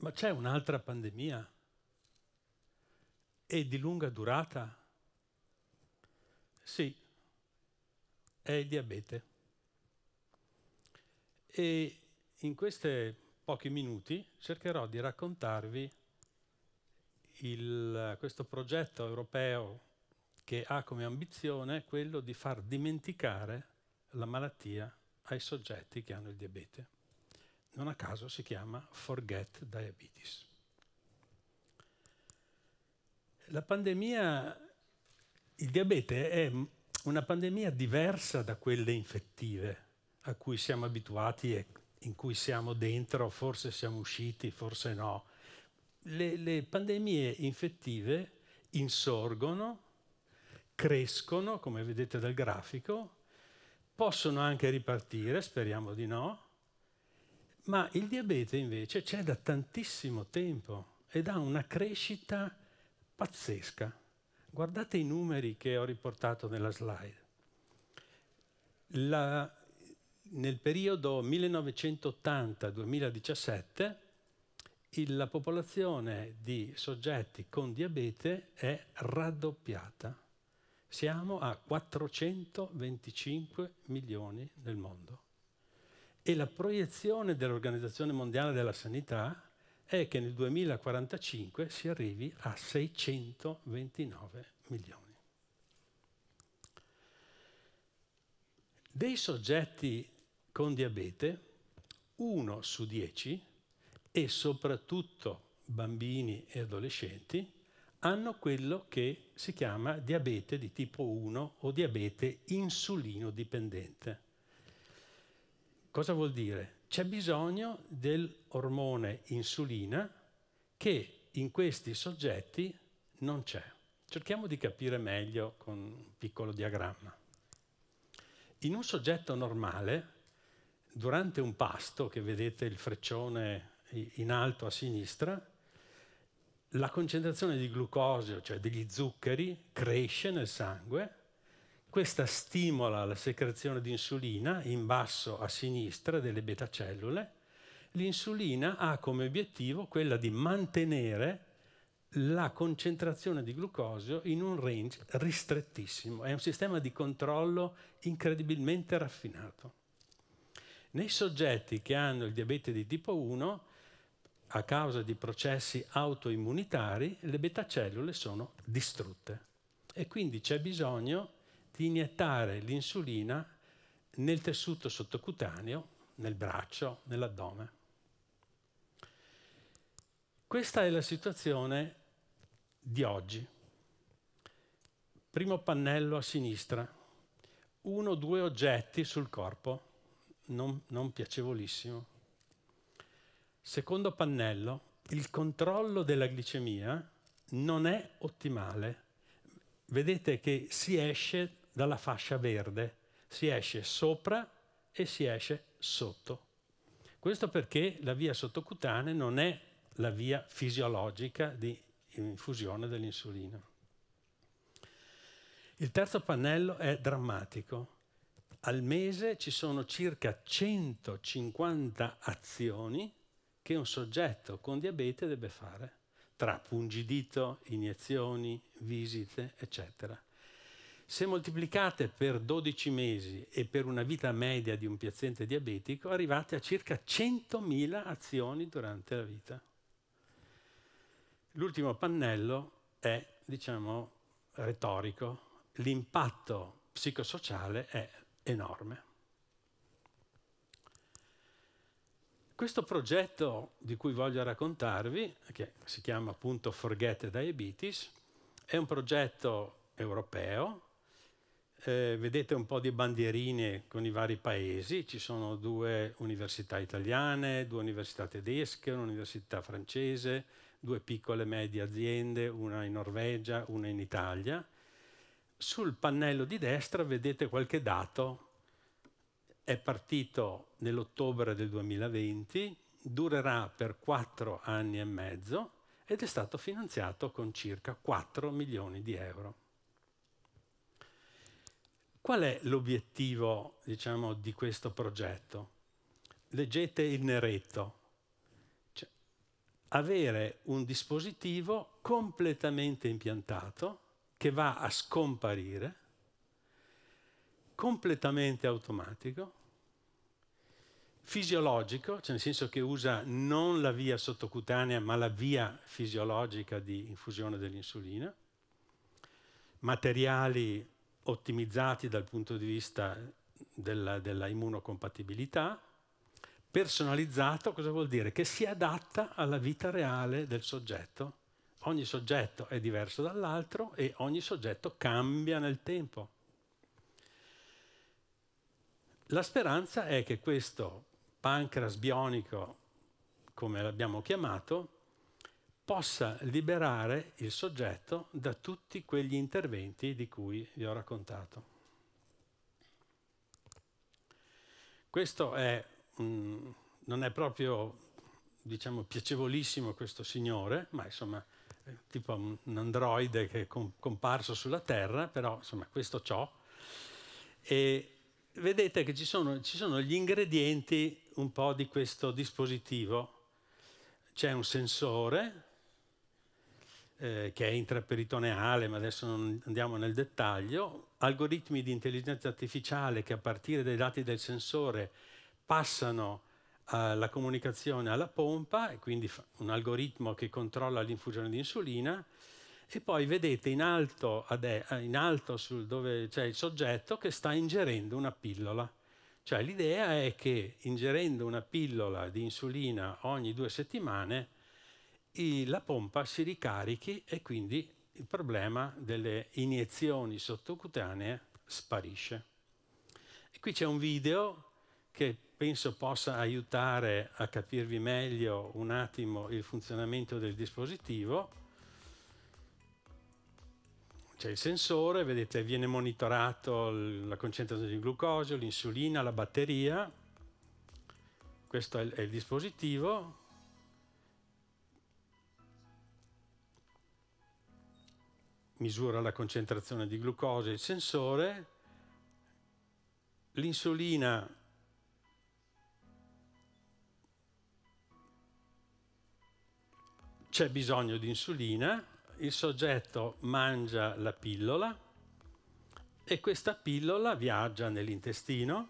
Ma c'è un'altra pandemia? E di lunga durata? Sì, è il diabete. E in questi pochi minuti cercherò di raccontarvi il, questo progetto europeo che ha come ambizione quello di far dimenticare la malattia ai soggetti che hanno il diabete. Non a caso si chiama Forget Diabetes. La pandemia, il diabete è una pandemia diversa da quelle infettive a cui siamo abituati e in cui siamo dentro, forse siamo usciti, forse no. Le, le pandemie infettive insorgono, crescono, come vedete dal grafico, possono anche ripartire, speriamo di no, ma il diabete invece c'è da tantissimo tempo ed ha una crescita pazzesca. Guardate i numeri che ho riportato nella slide. La nel periodo 1980-2017 la popolazione di soggetti con diabete è raddoppiata. Siamo a 425 milioni nel mondo. E la proiezione dell'Organizzazione Mondiale della Sanità è che nel 2045 si arrivi a 629 milioni. Dei soggetti con diabete, uno su dieci, e soprattutto bambini e adolescenti, hanno quello che si chiama diabete di tipo 1 o diabete insulino dipendente. Cosa vuol dire? C'è bisogno dell'ormone insulina che in questi soggetti non c'è. Cerchiamo di capire meglio con un piccolo diagramma. In un soggetto normale durante un pasto, che vedete il freccione in alto a sinistra, la concentrazione di glucosio, cioè degli zuccheri, cresce nel sangue, questa stimola la secrezione di insulina in basso a sinistra delle betacellule. L'insulina ha come obiettivo quella di mantenere la concentrazione di glucosio in un range ristrettissimo. È un sistema di controllo incredibilmente raffinato. Nei soggetti che hanno il diabete di tipo 1, a causa di processi autoimmunitari, le betacellule sono distrutte e quindi c'è bisogno di iniettare l'insulina nel tessuto sottocutaneo, nel braccio, nell'addome. Questa è la situazione di oggi. Primo pannello a sinistra, uno o due oggetti sul corpo non, non piacevolissimo. Secondo pannello, il controllo della glicemia non è ottimale. Vedete che si esce dalla fascia verde, si esce sopra e si esce sotto. Questo perché la via sottocutanea non è la via fisiologica di infusione dell'insulina. Il terzo pannello è drammatico al mese ci sono circa 150 azioni che un soggetto con diabete deve fare, tra pungidito, iniezioni, visite, eccetera. Se moltiplicate per 12 mesi e per una vita media di un paziente diabetico, arrivate a circa 100.000 azioni durante la vita. L'ultimo pannello è, diciamo, retorico. L'impatto psicosociale è enorme. Questo progetto di cui voglio raccontarvi, che si chiama appunto Forget Diabetes, è un progetto europeo, eh, vedete un po' di bandierine con i vari paesi, ci sono due università italiane, due università tedesche, un'università francese, due piccole e medie aziende, una in Norvegia, una in Italia, sul pannello di destra vedete qualche dato, è partito nell'ottobre del 2020, durerà per quattro anni e mezzo ed è stato finanziato con circa 4 milioni di euro. Qual è l'obiettivo diciamo, di questo progetto? Leggete il neretto. Cioè, avere un dispositivo completamente impiantato che va a scomparire, completamente automatico, fisiologico, cioè nel senso che usa non la via sottocutanea ma la via fisiologica di infusione dell'insulina, materiali ottimizzati dal punto di vista della, della immunocompatibilità, personalizzato, cosa vuol dire? Che si adatta alla vita reale del soggetto ogni soggetto è diverso dall'altro e ogni soggetto cambia nel tempo. La speranza è che questo pancreas bionico, come l'abbiamo chiamato, possa liberare il soggetto da tutti quegli interventi di cui vi ho raccontato. Questo è, mh, non è proprio diciamo, piacevolissimo questo signore, ma insomma tipo un androide che è comparso sulla Terra, però insomma questo ciò. E vedete che ci sono, ci sono gli ingredienti un po' di questo dispositivo. C'è un sensore eh, che è intraperitoneale, ma adesso non andiamo nel dettaglio, algoritmi di intelligenza artificiale che a partire dai dati del sensore passano eh, la comunicazione alla pompa, e quindi un algoritmo che controlla l'infusione di insulina, e poi vedete in alto, eh, in alto dove c'è il soggetto che sta ingerendo una pillola. Cioè l'idea è che ingerendo una pillola di insulina ogni due settimane la pompa si ricarichi e quindi il problema delle iniezioni sottocutanee sparisce. E qui c'è un video che penso possa aiutare a capirvi meglio un attimo il funzionamento del dispositivo. C'è il sensore, vedete, viene monitorato la concentrazione di glucosio, l'insulina, la batteria. Questo è il dispositivo. Misura la concentrazione di glucosio il sensore. L'insulina c'è bisogno di insulina, il soggetto mangia la pillola e questa pillola viaggia nell'intestino.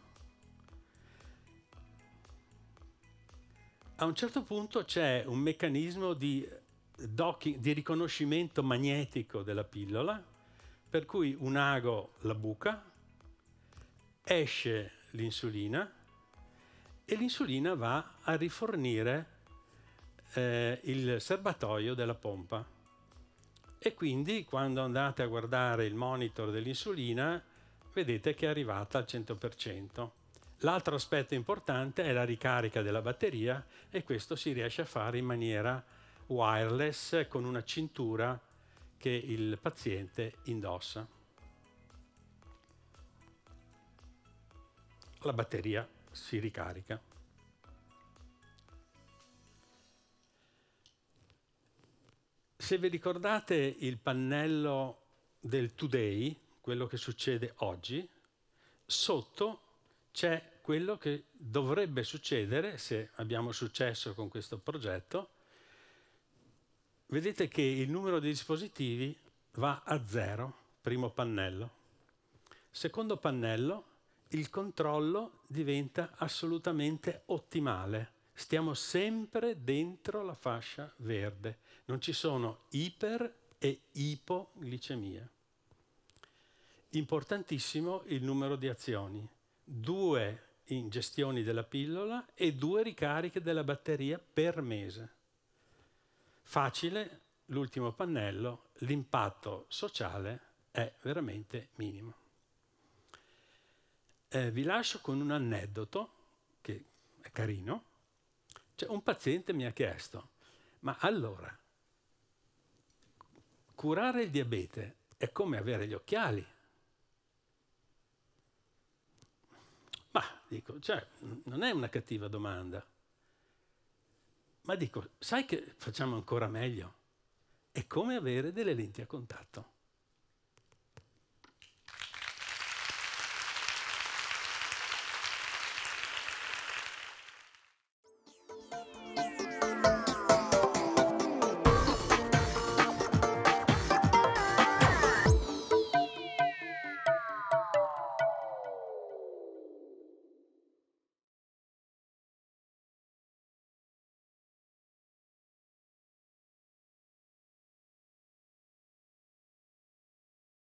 A un certo punto c'è un meccanismo di, docking, di riconoscimento magnetico della pillola, per cui un ago la buca, esce l'insulina e l'insulina va a rifornire eh, il serbatoio della pompa e quindi quando andate a guardare il monitor dell'insulina vedete che è arrivata al 100%. L'altro aspetto importante è la ricarica della batteria e questo si riesce a fare in maniera wireless con una cintura che il paziente indossa. La batteria si ricarica. Se vi ricordate il pannello del today, quello che succede oggi, sotto c'è quello che dovrebbe succedere se abbiamo successo con questo progetto. Vedete che il numero di dispositivi va a zero, primo pannello. Secondo pannello, il controllo diventa assolutamente ottimale Stiamo sempre dentro la fascia verde, non ci sono iper e ipoglicemia. Importantissimo il numero di azioni, due ingestioni della pillola e due ricariche della batteria per mese. Facile, l'ultimo pannello, l'impatto sociale è veramente minimo. Eh, vi lascio con un aneddoto che è carino. Cioè, un paziente mi ha chiesto, ma allora, curare il diabete è come avere gli occhiali. Ma dico, cioè, non è una cattiva domanda. Ma dico, sai che facciamo ancora meglio? È come avere delle lenti a contatto.